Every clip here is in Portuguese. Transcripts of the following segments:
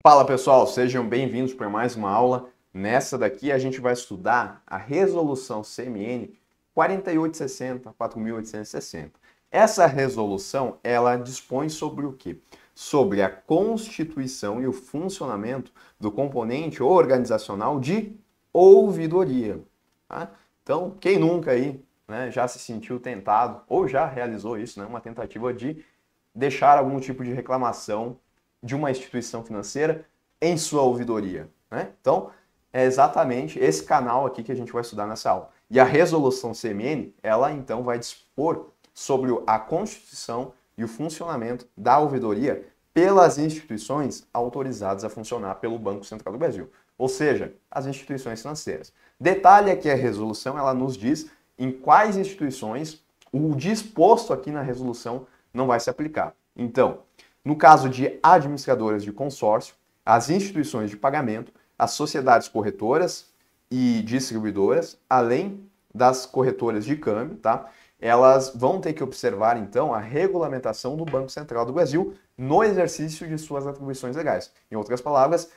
Fala pessoal, sejam bem-vindos para mais uma aula. Nessa daqui a gente vai estudar a resolução CMN 4860 4860. Essa resolução ela dispõe sobre o que? Sobre a constituição e o funcionamento do componente organizacional de ouvidoria. Tá? Então, quem nunca aí né, já se sentiu tentado ou já realizou isso, né, uma tentativa de deixar algum tipo de reclamação de uma instituição financeira em sua ouvidoria. Né? Então, é exatamente esse canal aqui que a gente vai estudar nessa aula. E a resolução CMN, ela então vai dispor sobre a constituição e o funcionamento da ouvidoria pelas instituições autorizadas a funcionar pelo Banco Central do Brasil, ou seja, as instituições financeiras. Detalhe aqui a resolução, ela nos diz em quais instituições o disposto aqui na resolução não vai se aplicar. Então, no caso de administradoras de consórcio, as instituições de pagamento, as sociedades corretoras e distribuidoras, além das corretoras de câmbio, tá? Elas vão ter que observar então a regulamentação do Banco Central do Brasil no exercício de suas atribuições legais. Em outras palavras,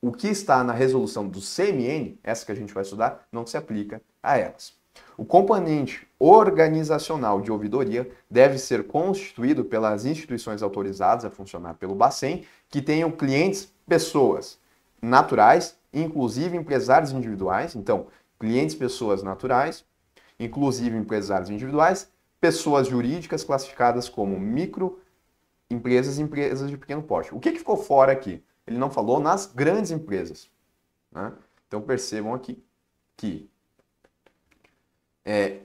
o que está na resolução do CMN, essa que a gente vai estudar, não se aplica a elas. O componente organizacional de ouvidoria deve ser constituído pelas instituições autorizadas a funcionar pelo Bacen, que tenham clientes pessoas naturais, inclusive empresários individuais, então, clientes pessoas naturais, inclusive empresários individuais, pessoas jurídicas classificadas como microempresas e empresas de pequeno porte. O que, que ficou fora aqui? Ele não falou nas grandes empresas. Né? Então percebam aqui que é,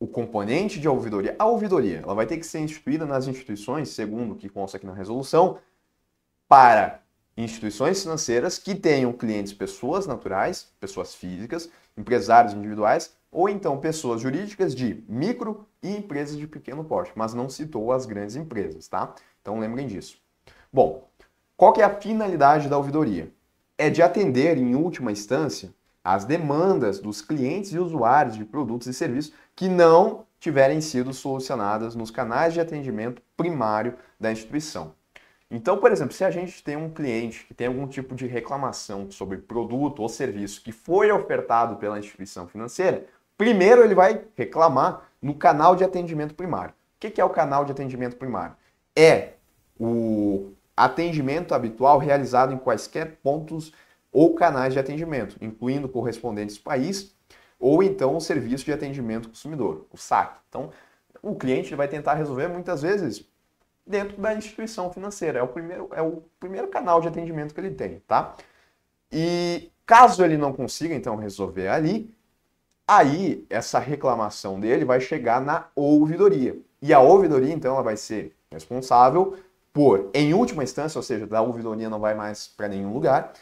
o componente de ouvidoria, a ouvidoria, ela vai ter que ser instituída nas instituições, segundo o que consta aqui na resolução, para instituições financeiras que tenham clientes pessoas naturais, pessoas físicas, empresários individuais ou então pessoas jurídicas de micro e empresas de pequeno porte, mas não citou as grandes empresas, tá? Então lembrem disso. Bom, qual que é a finalidade da ouvidoria? É de atender em última instância as demandas dos clientes e usuários de produtos e serviços que não tiverem sido solucionadas nos canais de atendimento primário da instituição. Então, por exemplo, se a gente tem um cliente que tem algum tipo de reclamação sobre produto ou serviço que foi ofertado pela instituição financeira, primeiro ele vai reclamar no canal de atendimento primário. O que é o canal de atendimento primário? É o atendimento habitual realizado em quaisquer pontos ou canais de atendimento, incluindo correspondentes país ou então o serviço de atendimento consumidor, o SAC. Então, o cliente vai tentar resolver muitas vezes dentro da instituição financeira. É o primeiro, é o primeiro canal de atendimento que ele tem, tá? E caso ele não consiga então resolver ali, aí essa reclamação dele vai chegar na ouvidoria. E a ouvidoria então ela vai ser responsável por, em última instância, ou seja, da ouvidoria não vai mais para nenhum lugar,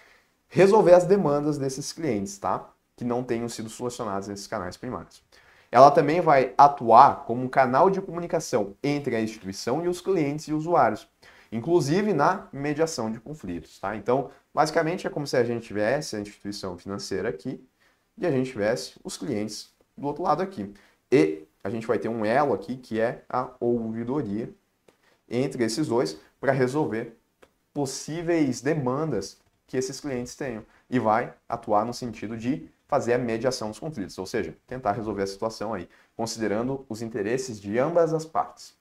resolver as demandas desses clientes, tá? Que não tenham sido solucionadas nesses canais primários. Ela também vai atuar como um canal de comunicação entre a instituição e os clientes e usuários, inclusive na mediação de conflitos, tá? Então, basicamente é como se a gente tivesse a instituição financeira aqui e a gente tivesse os clientes do outro lado aqui. E a gente vai ter um elo aqui que é a ouvidoria entre esses dois para resolver possíveis demandas que esses clientes tenham e vai atuar no sentido de fazer a mediação dos conflitos, ou seja, tentar resolver a situação aí, considerando os interesses de ambas as partes.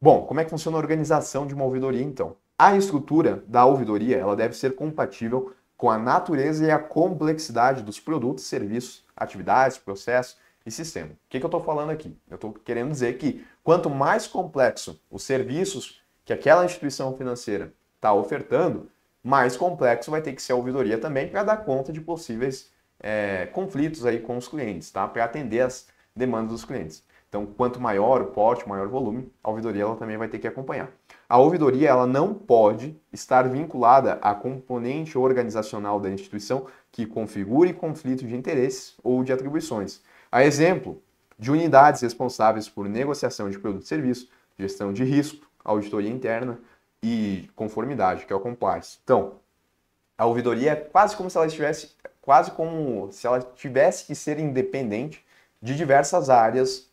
Bom, como é que funciona a organização de uma ouvidoria então? A estrutura da ouvidoria, ela deve ser compatível com a natureza e a complexidade dos produtos, serviços, atividades, processos e sistema. O que, que eu estou falando aqui? Eu estou querendo dizer que quanto mais complexo os serviços que aquela instituição financeira está ofertando, mais complexo vai ter que ser a ouvidoria também para dar conta de possíveis é, conflitos aí com os clientes, tá? Para atender as demandas dos clientes. Então, quanto maior o porte, maior o volume, a ouvidoria ela também vai ter que acompanhar. A ouvidoria ela não pode estar vinculada à componente organizacional da instituição que configure conflito de interesses ou de atribuições. A exemplo de unidades responsáveis por negociação de produto e serviço, gestão de risco, auditoria interna, e conformidade, que é o compliance. Então, a ouvidoria é quase como se ela estivesse, quase como se ela tivesse que ser independente de diversas áreas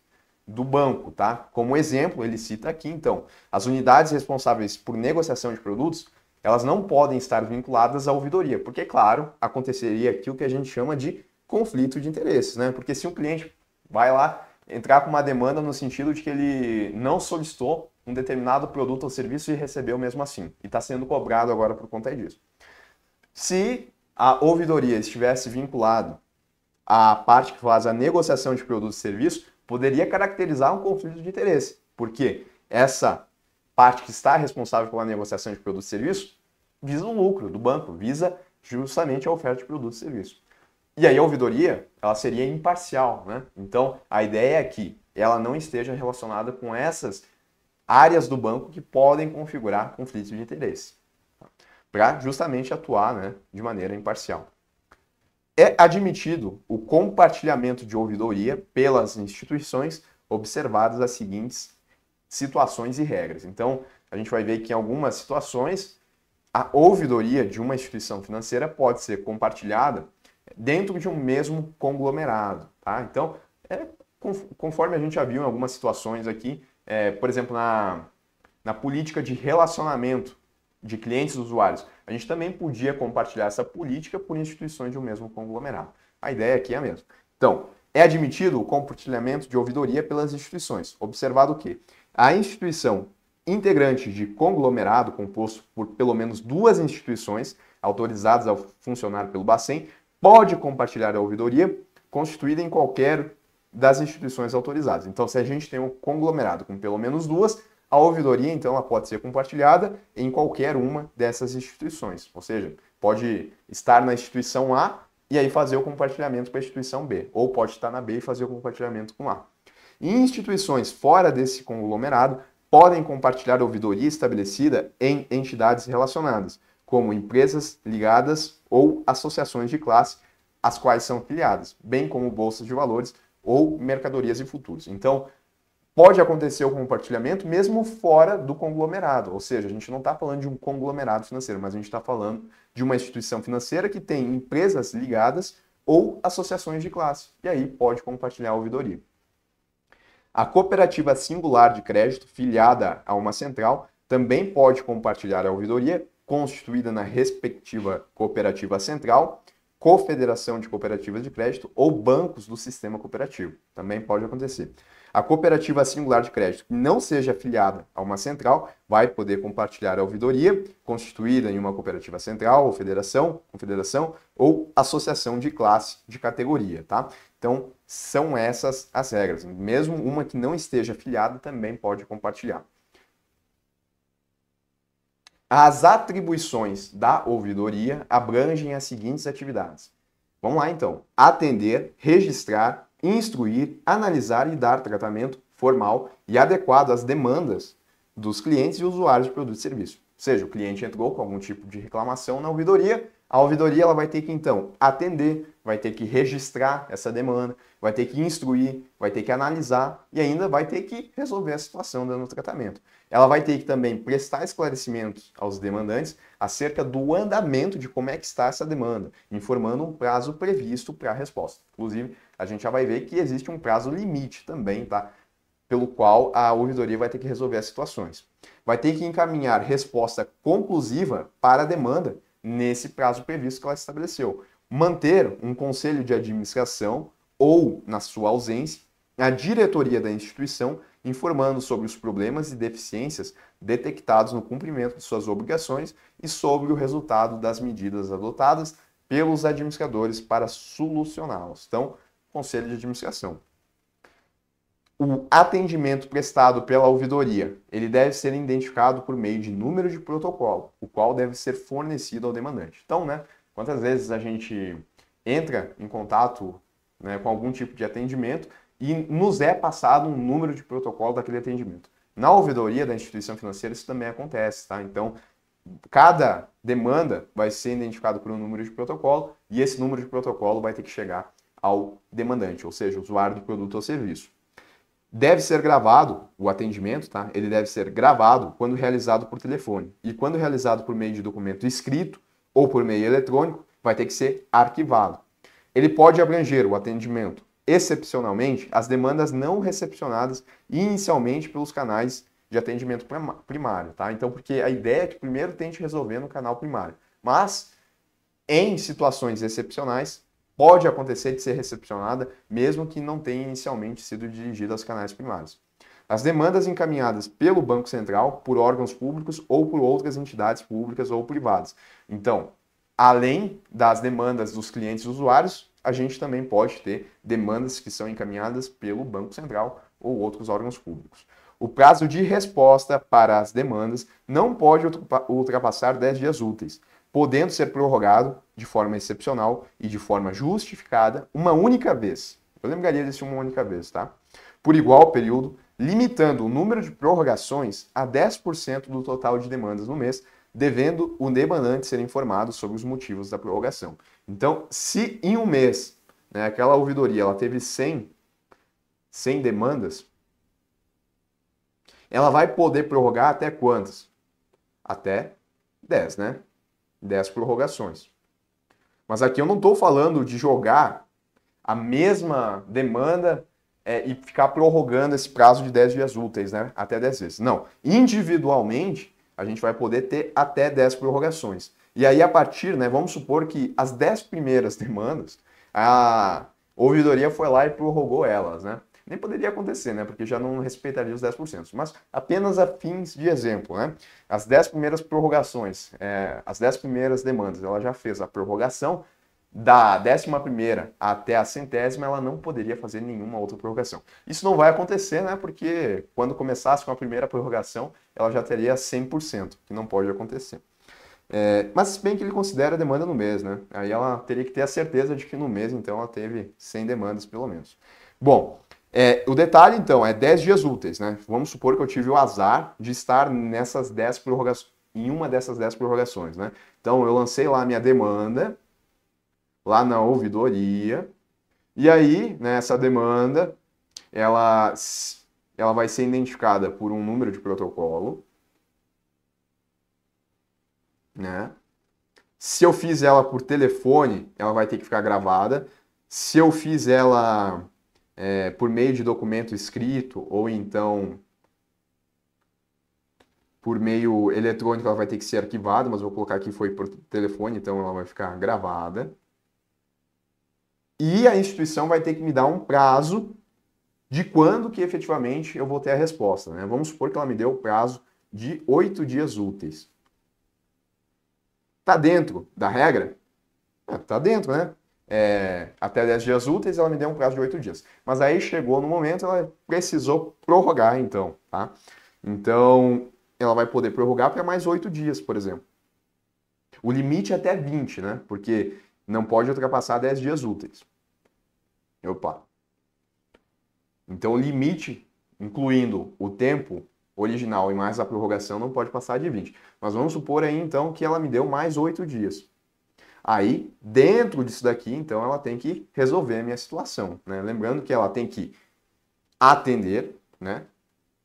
do banco, tá? Como exemplo, ele cita aqui, então, as unidades responsáveis por negociação de produtos, elas não podem estar vinculadas à ouvidoria, porque, claro, aconteceria aqui o que a gente chama de conflito de interesses, né? Porque se um cliente vai lá entrar com uma demanda no sentido de que ele não solicitou um determinado produto ou serviço e recebeu mesmo assim. E está sendo cobrado agora por conta disso. Se a ouvidoria estivesse vinculado à parte que faz a negociação de produto e serviço, poderia caracterizar um conflito de interesse, porque essa parte que está responsável pela negociação de produto e serviço visa o lucro do banco, visa justamente a oferta de produto e serviço. E aí a ouvidoria, ela seria imparcial, né? Então, a ideia é que ela não esteja relacionada com essas áreas do banco que podem configurar conflitos de interesse, tá? para justamente atuar né, de maneira imparcial. É admitido o compartilhamento de ouvidoria pelas instituições observadas as seguintes situações e regras. Então, a gente vai ver que em algumas situações a ouvidoria de uma instituição financeira pode ser compartilhada dentro de um mesmo conglomerado. Tá? Então, é, conforme a gente já viu em algumas situações aqui, é, por exemplo, na, na política de relacionamento de clientes e usuários, a gente também podia compartilhar essa política por instituições de um mesmo conglomerado. A ideia aqui é a mesma. Então, é admitido o compartilhamento de ouvidoria pelas instituições, observado que a instituição integrante de conglomerado composto por pelo menos duas instituições autorizadas a funcionar pelo Bacen pode compartilhar a ouvidoria constituída em qualquer das instituições autorizadas. Então, se a gente tem um conglomerado com pelo menos duas, a ouvidoria, então, ela pode ser compartilhada em qualquer uma dessas instituições. Ou seja, pode estar na instituição A e aí fazer o compartilhamento com a instituição B. Ou pode estar na B e fazer o compartilhamento com A. E instituições fora desse conglomerado podem compartilhar ouvidoria estabelecida em entidades relacionadas como empresas ligadas ou associações de classe às quais são filiadas, bem como bolsas de valores ou mercadorias e futuros. Então, pode acontecer o compartilhamento mesmo fora do conglomerado, ou seja, a gente não está falando de um conglomerado financeiro, mas a gente está falando de uma instituição financeira que tem empresas ligadas ou associações de classe, e aí pode compartilhar a ouvidoria. A cooperativa singular de crédito, filiada a uma central, também pode compartilhar a ouvidoria constituída na respectiva cooperativa central, confederação de cooperativas de crédito ou bancos do sistema cooperativo. Também pode acontecer. A cooperativa singular de crédito que não seja afiliada a uma central vai poder compartilhar a ouvidoria constituída em uma cooperativa central ou federação, confederação ou associação de classe de categoria, tá? Então, são essas as regras. Mesmo uma que não esteja afiliada também pode compartilhar. As atribuições da ouvidoria abrangem as seguintes atividades. Vamos lá então: atender, registrar, instruir, analisar e dar tratamento formal e adequado às demandas dos clientes e usuários de produto e serviço. Ou seja, o cliente entrou com algum tipo de reclamação na ouvidoria, a ouvidoria ela vai ter que então atender, vai ter que registrar essa demanda, vai ter que instruir, vai ter que analisar e ainda vai ter que resolver a situação dando tratamento. Ela vai ter que também prestar esclarecimentos aos demandantes acerca do andamento de como é que está essa demanda, informando um prazo previsto para a resposta. Inclusive, a gente já vai ver que existe um prazo limite também, tá? Pelo qual a ouvidoria vai ter que resolver as situações. Vai ter que encaminhar resposta conclusiva para a demanda nesse prazo previsto que ela estabeleceu manter um conselho de administração ou, na sua ausência, a diretoria da instituição informando sobre os problemas e deficiências detectados no cumprimento de suas obrigações e sobre o resultado das medidas adotadas pelos administradores para solucioná-los. Então, conselho de administração. O atendimento prestado pela ouvidoria, ele deve ser identificado por meio de número de protocolo, o qual deve ser fornecido ao demandante. Então, né, Quantas vezes a gente entra em contato né, com algum tipo de atendimento e nos é passado um número de protocolo daquele atendimento. Na ouvidoria da instituição financeira isso também acontece, tá? Então, cada demanda vai ser identificada por um número de protocolo e esse número de protocolo vai ter que chegar ao demandante, ou seja, usuário do produto ou serviço. Deve ser gravado o atendimento, tá? Ele deve ser gravado quando realizado por telefone e quando realizado por meio de documento escrito, ou por meio eletrônico, vai ter que ser arquivado. Ele pode abranger o atendimento, excepcionalmente, as demandas não recepcionadas inicialmente pelos canais de atendimento primário, tá? Então, porque a ideia é que primeiro tente resolver no canal primário. Mas, em situações excepcionais, pode acontecer de ser recepcionada, mesmo que não tenha inicialmente sido dirigida aos canais primários. As demandas encaminhadas pelo Banco Central, por órgãos públicos ou por outras entidades públicas ou privadas. Então, além das demandas dos clientes usuários, a gente também pode ter demandas que são encaminhadas pelo Banco Central ou outros órgãos públicos. O prazo de resposta para as demandas não pode ultrapassar 10 dias úteis, podendo ser prorrogado de forma excepcional e de forma justificada uma única vez. Eu lembraria disso uma única vez, tá? Por igual período, limitando o número de prorrogações a 10% do total de demandas no mês, devendo o demandante ser informado sobre os motivos da prorrogação. Então, se em um mês né, aquela ouvidoria ela teve 100, 100 demandas, ela vai poder prorrogar até quantas? Até 10, né? 10 prorrogações. Mas aqui eu não estou falando de jogar a mesma demanda é, e ficar prorrogando esse prazo de 10 dias úteis, né? Até 10 vezes. Não. Individualmente, a gente vai poder ter até 10 prorrogações. E aí, a partir, né, vamos supor que as 10 primeiras demandas, a ouvidoria foi lá e prorrogou elas, né? Nem poderia acontecer, né? Porque já não respeitaria os 10%. Mas apenas a fins de exemplo, né? As 10 primeiras prorrogações, é, as 10 primeiras demandas, ela já fez a prorrogação, da décima primeira até a centésima, ela não poderia fazer nenhuma outra prorrogação. Isso não vai acontecer, né? Porque quando começasse com a primeira prorrogação, ela já teria 100%, que não pode acontecer. É, mas se bem que ele considera a demanda no mês, né? Aí ela teria que ter a certeza de que no mês, então, ela teve 100 demandas, pelo menos. Bom, é, o detalhe, então, é 10 dias úteis, né? Vamos supor que eu tive o azar de estar nessas 10 prorrogações, em uma dessas 10 prorrogações, né? Então, eu lancei lá a minha demanda, lá na ouvidoria. E aí, né, essa demanda, ela, ela vai ser identificada por um número de protocolo. Né? Se eu fiz ela por telefone, ela vai ter que ficar gravada. Se eu fiz ela é, por meio de documento escrito ou então por meio eletrônico, ela vai ter que ser arquivada, mas vou colocar aqui foi por telefone, então ela vai ficar gravada e a instituição vai ter que me dar um prazo de quando que efetivamente eu vou ter a resposta. Né? Vamos supor que ela me deu o prazo de oito dias úteis. Está dentro da regra? Está é, tá dentro, né? É, até 10 dias úteis, ela me deu um prazo de 8 dias. Mas aí chegou no momento, ela precisou prorrogar, então, tá? Então, ela vai poder prorrogar para mais 8 dias, por exemplo. O limite é até 20, né? Porque não pode ultrapassar 10 dias úteis. Opa. Então o limite, incluindo o tempo original e mais a prorrogação, não pode passar de 20. Mas vamos supor aí então que ela me deu mais 8 dias. Aí, dentro disso daqui, então ela tem que resolver a minha situação. Né? Lembrando que ela tem que atender, né?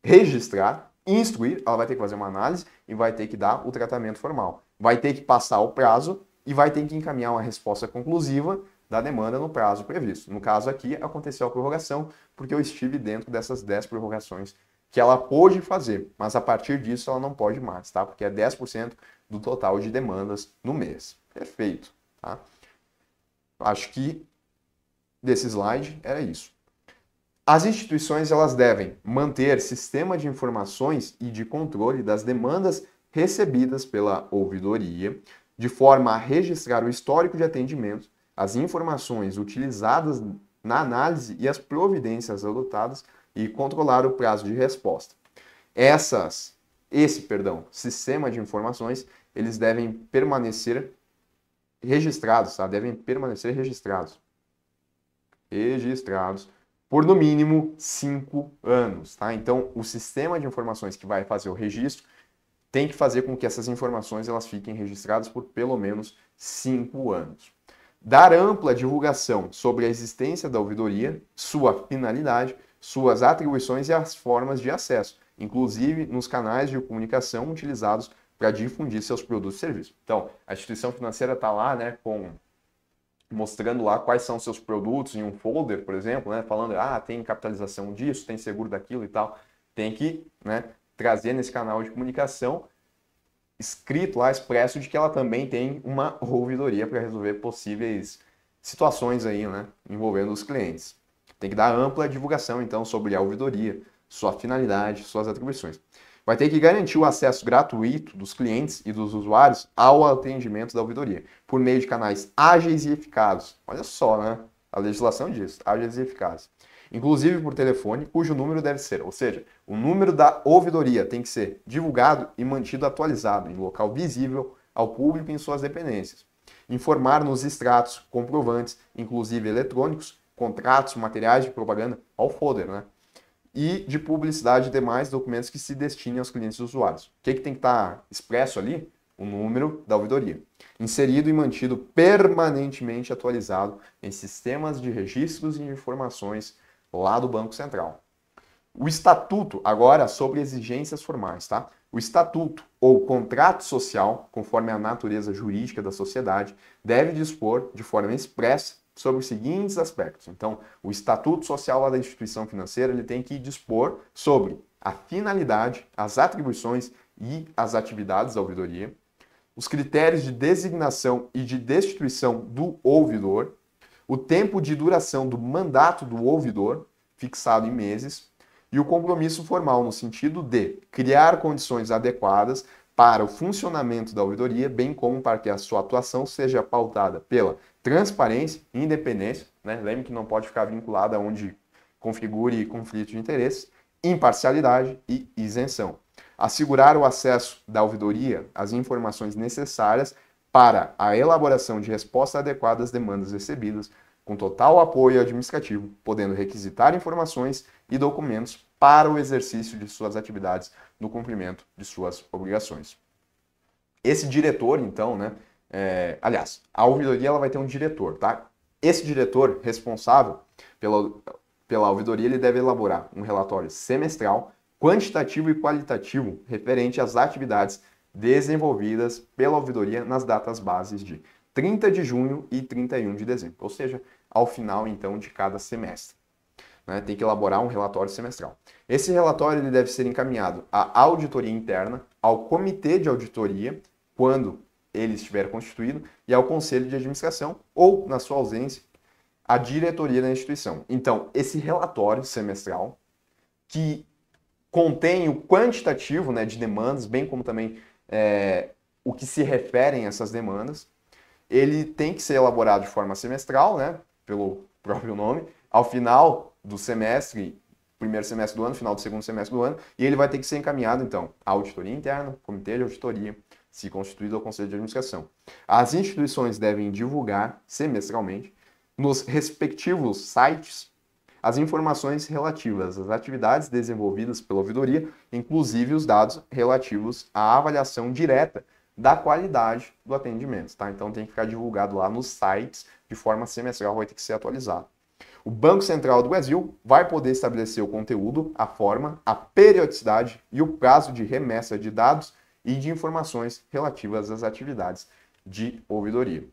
registrar, instruir, ela vai ter que fazer uma análise e vai ter que dar o tratamento formal. Vai ter que passar o prazo e vai ter que encaminhar uma resposta conclusiva da demanda no prazo previsto. No caso aqui, aconteceu a prorrogação, porque eu estive dentro dessas 10 prorrogações que ela pôde fazer, mas a partir disso ela não pode mais, tá? Porque é 10% do total de demandas no mês. Perfeito, tá? Acho que desse slide era isso. As instituições elas devem manter sistema de informações e de controle das demandas recebidas pela ouvidoria, de forma a registrar o histórico de atendimento, as informações utilizadas na análise e as providências adotadas e controlar o prazo de resposta. Essas, esse, perdão, sistema de informações, eles devem permanecer registrados, tá? Devem permanecer registrados. Registrados por no mínimo cinco anos, tá? Então, o sistema de informações que vai fazer o registro tem que fazer com que essas informações elas fiquem registradas por pelo menos cinco anos. Dar ampla divulgação sobre a existência da ouvidoria, sua finalidade, suas atribuições e as formas de acesso, inclusive nos canais de comunicação utilizados para difundir seus produtos e serviços. Então, a instituição financeira está lá, né, com mostrando lá quais são seus produtos em um folder, por exemplo, né, falando, ah, tem capitalização disso, tem seguro daquilo e tal. Tem que, né, trazer nesse canal de comunicação, escrito lá, expresso, de que ela também tem uma ouvidoria para resolver possíveis situações aí, né, envolvendo os clientes. Tem que dar ampla divulgação, então, sobre a ouvidoria, sua finalidade, suas atribuições. Vai ter que garantir o acesso gratuito dos clientes e dos usuários ao atendimento da ouvidoria, por meio de canais ágeis e eficazes. Olha só, né? A legislação diz, ágeis e eficazes. Inclusive por telefone, cujo número deve ser, ou seja, o número da ouvidoria tem que ser divulgado e mantido atualizado em local visível ao público e em suas dependências. Informar nos extratos, comprovantes, inclusive eletrônicos, contratos, materiais de propaganda, ao folder, né? E de publicidade e demais documentos que se destinem aos clientes e usuários. O que, que tem que estar tá expresso ali? O número da ouvidoria. Inserido e mantido permanentemente atualizado em sistemas de registros e informações lá do Banco Central. O estatuto, agora sobre exigências formais, tá? O estatuto ou contrato social, conforme a natureza jurídica da sociedade, deve dispor de forma expressa sobre os seguintes aspectos. Então, o estatuto social da instituição financeira, ele tem que dispor sobre a finalidade, as atribuições e as atividades da ouvidoria, os critérios de designação e de destituição do ouvidor, o tempo de duração do mandato do ouvidor, fixado em meses, e o compromisso formal no sentido de criar condições adequadas para o funcionamento da auditoria, bem como para que a sua atuação seja pautada pela transparência e independência, né? lembre que não pode ficar vinculada onde configure conflito de interesses, imparcialidade e isenção. Assegurar o acesso da ouvidoria às informações necessárias para a elaboração de respostas adequadas às demandas recebidas, com total apoio administrativo, podendo requisitar informações e documentos para o exercício de suas atividades no cumprimento de suas obrigações. Esse diretor, então, né? É, aliás, a ouvidoria ela vai ter um diretor, tá? Esse diretor responsável pela, pela ouvidoria ele deve elaborar um relatório semestral, quantitativo e qualitativo, referente às atividades desenvolvidas pela ouvidoria nas datas bases de 30 de junho e 31 de dezembro, ou seja, ao final então de cada semestre. Né? Tem que elaborar um relatório semestral. Esse relatório ele deve ser encaminhado à auditoria interna, ao comitê de auditoria, quando ele estiver constituído, e ao conselho de administração, ou, na sua ausência, à diretoria da instituição. Então, esse relatório semestral, que contém o quantitativo né, de demandas, bem como também é, o que se referem a essas demandas, ele tem que ser elaborado de forma semestral, né? Pelo próprio nome. Ao final do semestre, primeiro semestre do ano, final do segundo semestre do ano, e ele vai ter que ser encaminhado, então, à auditoria interna, comitê de auditoria, se constituído ao Conselho de Administração. As instituições devem divulgar semestralmente nos respectivos sites as informações relativas às atividades desenvolvidas pela ouvidoria, inclusive os dados relativos à avaliação direta da qualidade do atendimento, tá? Então tem que ficar divulgado lá nos sites de forma semestral, vai ter que ser atualizado. O Banco Central do Brasil vai poder estabelecer o conteúdo, a forma, a periodicidade e o prazo de remessa de dados e de informações relativas às atividades de ouvidoria.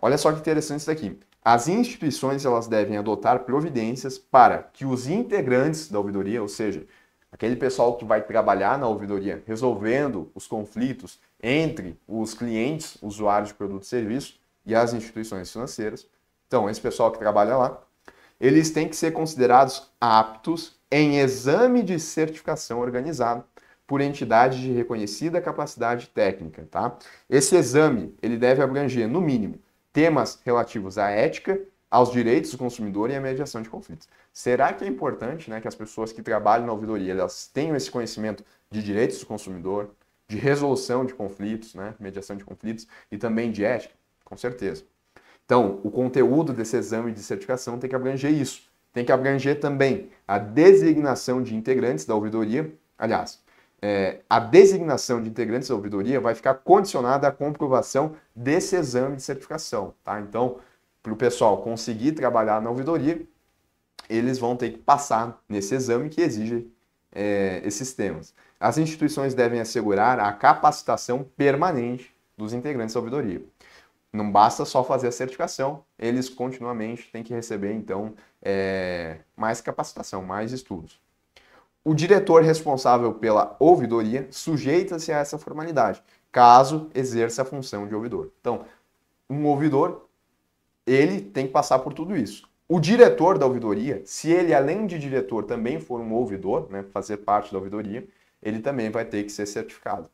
Olha só que interessante isso aqui. As instituições elas devem adotar providências para que os integrantes da ouvidoria, ou seja, aquele pessoal que vai trabalhar na ouvidoria resolvendo os conflitos, entre os clientes, usuários de produtos e serviços e as instituições financeiras. Então, esse pessoal que trabalha lá, eles têm que ser considerados aptos em exame de certificação organizado por entidade de reconhecida capacidade técnica, tá? Esse exame, ele deve abranger, no mínimo, temas relativos à ética, aos direitos do consumidor e à mediação de conflitos. Será que é importante né, que as pessoas que trabalham na ouvidoria elas tenham esse conhecimento de direitos do consumidor, de resolução de conflitos, né? mediação de conflitos e também de ética, com certeza. Então, o conteúdo desse exame de certificação tem que abranger isso. Tem que abranger também a designação de integrantes da ouvidoria. Aliás, é, a designação de integrantes da ouvidoria vai ficar condicionada à comprovação desse exame de certificação. Tá? Então, para o pessoal conseguir trabalhar na ouvidoria, eles vão ter que passar nesse exame que exige é, esses temas as instituições devem assegurar a capacitação permanente dos integrantes da ouvidoria. Não basta só fazer a certificação, eles continuamente têm que receber, então, é, mais capacitação, mais estudos. O diretor responsável pela ouvidoria sujeita-se a essa formalidade, caso exerça a função de ouvidor. Então, um ouvidor, ele tem que passar por tudo isso. O diretor da ouvidoria, se ele, além de diretor, também for um ouvidor, né, fazer parte da ouvidoria, ele também vai ter que ser certificado.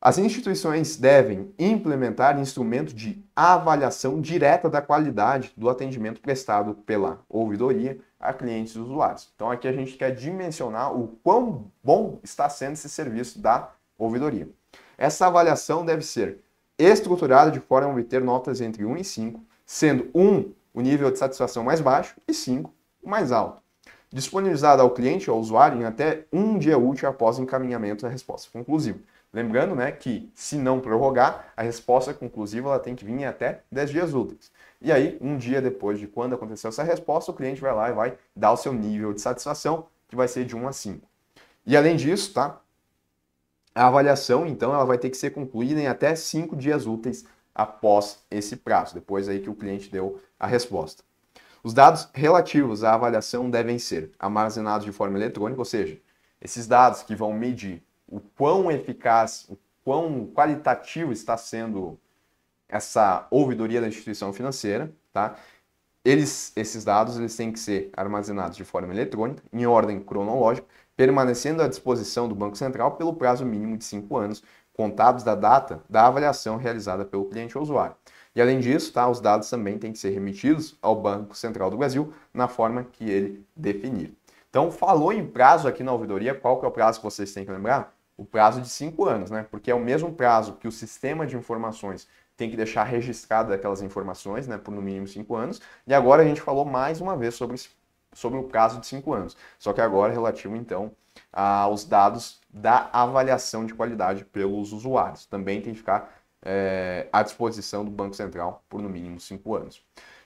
As instituições devem implementar instrumento de avaliação direta da qualidade do atendimento prestado pela ouvidoria a clientes e usuários. Então aqui a gente quer dimensionar o quão bom está sendo esse serviço da ouvidoria. Essa avaliação deve ser estruturada de forma a obter notas entre 1 e 5, sendo 1 o nível de satisfação mais baixo e 5 o mais alto disponibilizada ao cliente ou ao usuário em até um dia útil após o encaminhamento da resposta conclusiva. Lembrando né, que, se não prorrogar, a resposta conclusiva ela tem que vir em até 10 dias úteis. E aí, um dia depois de quando aconteceu essa resposta, o cliente vai lá e vai dar o seu nível de satisfação, que vai ser de 1 a 5. E além disso, tá? A avaliação, então, ela vai ter que ser concluída em até 5 dias úteis após esse prazo, depois aí que o cliente deu a resposta. Os dados relativos à avaliação devem ser armazenados de forma eletrônica, ou seja, esses dados que vão medir o quão eficaz, o quão qualitativo está sendo essa ouvidoria da instituição financeira, tá? Eles, esses dados eles têm que ser armazenados de forma eletrônica, em ordem cronológica, permanecendo à disposição do Banco Central pelo prazo mínimo de cinco anos, contados da data da avaliação realizada pelo cliente ou usuário. E além disso, tá, os dados também têm que ser remetidos ao Banco Central do Brasil na forma que ele definir. Então, falou em prazo aqui na ouvidoria, qual que é o prazo que vocês têm que lembrar? O prazo de cinco anos, né? Porque é o mesmo prazo que o sistema de informações tem que deixar registrado aquelas informações, né, por no mínimo cinco anos. E agora a gente falou mais uma vez sobre, sobre o prazo de cinco anos, só que agora relativo então aos dados da avaliação de qualidade pelos usuários. Também tem que ficar é, à disposição do Banco Central por no mínimo cinco anos.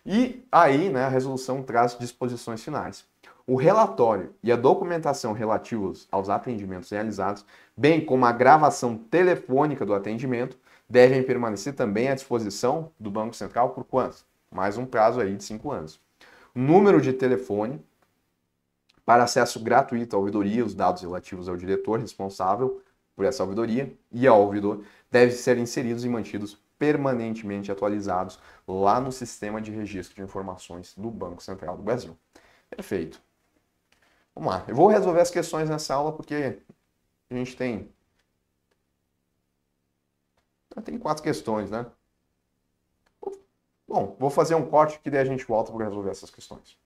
E aí né, a resolução traz disposições finais. O relatório e a documentação relativos aos atendimentos realizados, bem como a gravação telefônica do atendimento, devem permanecer também à disposição do Banco Central por quanto? Mais um prazo aí de cinco anos. Número de telefone para acesso gratuito à ouvidoria, os dados relativos ao diretor responsável por essa ouvidoria e ao ouvidor devem ser inseridos e mantidos permanentemente atualizados lá no sistema de registro de informações do Banco Central do Brasil. Perfeito. Vamos lá. Eu vou resolver as questões nessa aula porque a gente tem ah, tem quatro questões, né? Bom, vou fazer um corte que daí a gente volta para resolver essas questões.